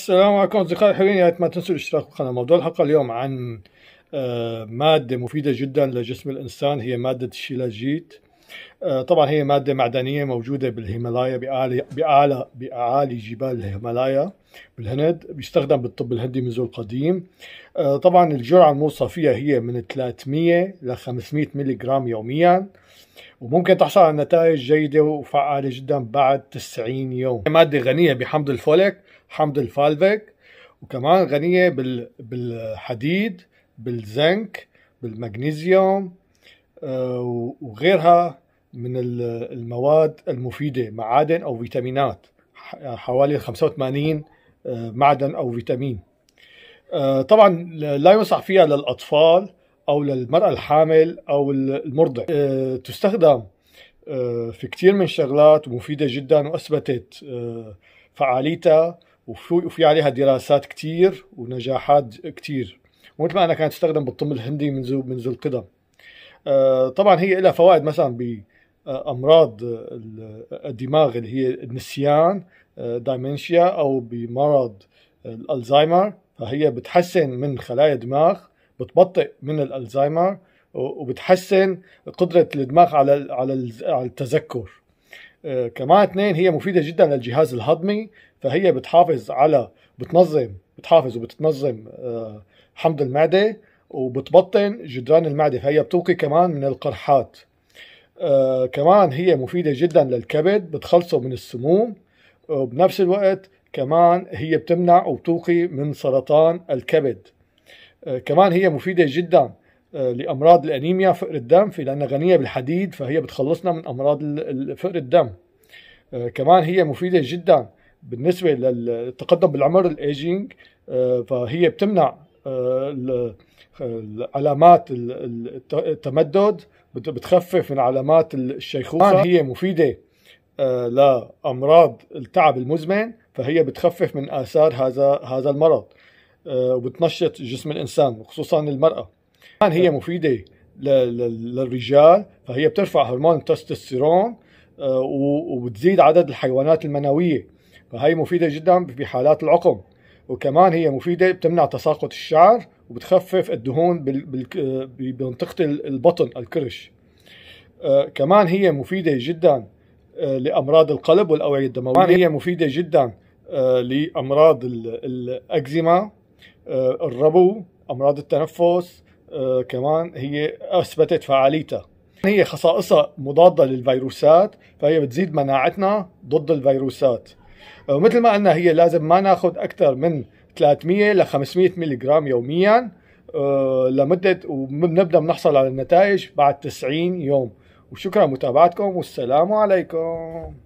السلام عليكم أصدقائي الحلوين يا ريت ما تنسوا الاشتراك في القناة موضوع الحلقة اليوم عن آه، مادة مفيدة جدا لجسم الإنسان هي مادة الشيلاجيت آه، طبعا هي مادة معدنية موجودة بالهيمالايا بأعلى, بأعلى, بأعالي جبال الهيمالايا بالهند بيستخدم بالطب الهندي منذ القديم آه، طبعا الجرعة الموصى فيها هي من 300 ل 500 جرام يوميا وممكن تحصل على نتائج جيدة وفعالة جدا بعد 90 يوم مادة غنية بحمض الفوليك حمض الفالفيك وكمان غنية بالحديد بالزنك بالمغنيسيوم آه، وغيرها من المواد المفيدة معادن أو فيتامينات حوالي 85 آه، معدن أو فيتامين آه، طبعا لا ينصح فيها للأطفال أو للمرأة الحامل أو المرضع تستخدم في كثير من الشغلات ومفيدة جدا وأثبتت فعاليتها وفي عليها دراسات كتير ونجاحات كتير ومثل ما انا كانت تستخدم بالطب الهندي منذ منذ القدم آه، طبعا هي لها فوائد مثلا بامراض آه، الدماغ اللي هي النسيان آه، دايمنشيا او بمرض الالزهايمر فهي بتحسن من خلايا الدماغ بتبطئ من الالزهايمر وبتحسن قدره الدماغ على على التذكر آه، كمان اثنين هي مفيده جدا للجهاز الهضمي فهي بتحافظ على بتنظم بتحافظ وبتنظم آه، حمض المعده وبتبطن جدران المعده فهي بتوقي كمان من القرحات آه، كمان هي مفيده جدا للكبد بتخلصه من السموم وبنفس الوقت كمان هي بتمنع وبتوقي من سرطان الكبد كمان هي مفيده جدا آه، لامراض الانيميا فقر الدم في لانها غنيه بالحديد فهي بتخلصنا من امراض فقر الدم آه، كمان هي مفيده جدا بالنسبه للتقدم بالعمر الايجينج آه، فهي بتمنع علامات التمدد بتخفف من علامات الشيخوخه هي مفيده لامراض التعب المزمن فهي بتخفف من اثار هذا هذا المرض وبتنشط جسم الانسان وخصوصا المراه كمان هي أه. مفيده للرجال فهي بترفع هرمون التستوستيرون أه، وبتزيد عدد الحيوانات المنويه فهي مفيده جدا بحالات العقم وكمان هي مفيده بتمنع تساقط الشعر وبتخفف الدهون بمنطقه البطن الكرش أه، كمان هي مفيده جدا لامراض القلب والاوعيه الدمويه هي مفيده جدا لامراض الاكزيما الربو امراض التنفس آه، كمان هي اثبتت فعاليتها هي خصائصها مضاده للفيروسات فهي بتزيد مناعتنا ضد الفيروسات آه، مثل ما قلنا هي لازم ما ناخذ اكثر من 300 ل 500 ملغ يوميا آه، لمده وبنبدا بنحصل على النتائج بعد 90 يوم وشكرا متابعتكم والسلام عليكم